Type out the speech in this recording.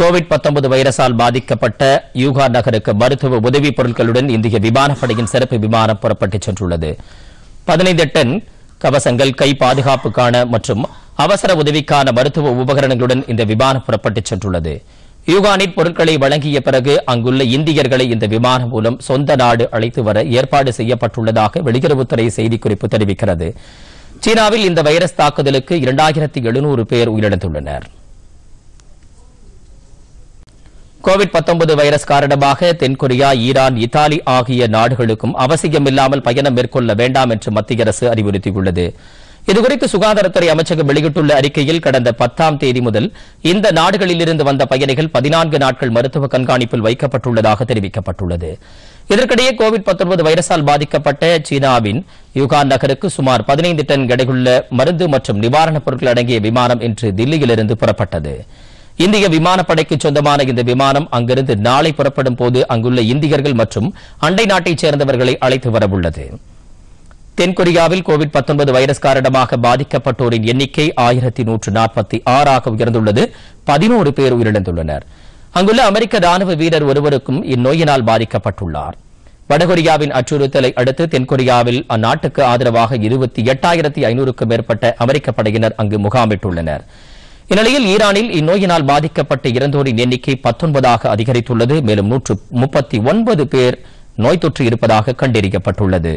Covid வைரசால் பாதிக்கப்பட்ட யூகா நகருக்கு மருத்துவ உதவிப் பொருட்களுடன் இந்திய விமானப்படையின் சிறப்பு விமானம் புறப்பட்டுச் சென்றுள்ளது பதினைந்து டன் கவசங்கள் கை பாதுகாப்புக்கான மற்றும் அவசர உதவிக்கான மருத்துவ உபகரணங்களுடன் இந்த விமானம் புறப்பட்டுச் சென்றுள்ளது யூகானின் பொருட்களை வழங்கிய பிறகு அங்குள்ள இந்தியர்களை இந்த விமானம் மூலம் சொந்த நாடு அழைத்து வர ஏற்பாடு செய்யப்பட்டுள்ளதாக வெளியுறவுத்துறை செய்திக்குறிப்பு தெரிவிக்கிறது சீனாவில் இந்த வைரஸ் தாக்குதலுக்கு இரண்டாயிரத்தி எழுநூறு பேர் உயிரிழந்துள்ளனா் கோவிட் வைரஸ் காரணமாக தென்கொரியா ஈரான் இத்தாலி ஆகிய நாடுகளுக்கும் அவசியமில்லாமல் பயணம் மேற்கொள்ள வேண்டாம் என்று மத்திய அரசு அறிவுறுத்தியுள்ளது இதுகுறித்து சுகாதாரத்துறை அமைச்சகம் வெளியிட்டுள்ள அறிக்கையில் கடந்த பத்தாம் தேதி முதல் இந்த நாடுகளிலிருந்து வந்த பயணிகள் பதினான்கு நாட்கள் மருத்துவ கண்காணிப்பில் வைக்கப்பட்டுள்ளதாக தெரிவிக்கப்பட்டுள்ளது இதற்கிடையே கோவிட் வைரசால் பாதிக்கப்பட்ட சீனாவின் யுகான் நகருக்கு சுமார் பதினைந்து டன் எடையுள்ள மருந்து மற்றும் நிவாரணப் பொருட்கள் அடங்கிய விமானம் இன்று தில்லியிலிருந்து புறப்பட்டது இந்திய விமானப்படைக்கு சொந்தமான இந்த விமானம் அங்கிருந்து நாளை புறப்படும் போது அங்குள்ள இந்தியர்கள் மற்றும் அண்டை நாட்டைச் சேர்ந்தவர்களை அழைத்து வரவுள்ளது தென்கொரியாவில் கோவிட் வைரஸ் காரணமாக பாதிக்கப்பட்டோரின் எண்ணிக்கை ஆயிரத்தி நூற்று நாற்பத்தி ஆறாக உயர்ந்துள்ளது பதினோரு பேர் உயிரிழந்துள்ளனர் அங்குள்ள அமெரிக்க ராணுவ வீரர் ஒருவருக்கும் இந்நோயினால் பாதிக்கப்பட்டுள்ளார் வடகொரியாவின் அச்சுறுத்தலை அடுத்து தென்கொரியாவில் அந்நாட்டுக்கு ஆதரவாக இருபத்தி எட்டாயிரத்தி ஐநூறுக்கும் மேற்பட்ட அமெரிக்க படையினர் அங்கு முகாமிட்டுள்ளனா் இந்நிலையில் ஈரானில் இந்நோயினால் பாதிக்கப்பட்ட இறந்தோரின் எண்ணிக்கை பத்தொன்பதாக அதிகரித்துள்ளது மேலும் நூற்று முப்பத்தி ஒன்பது பேர் நோய் தொற்று இருப்பதாக கண்டறியப்பட்டுள்ளது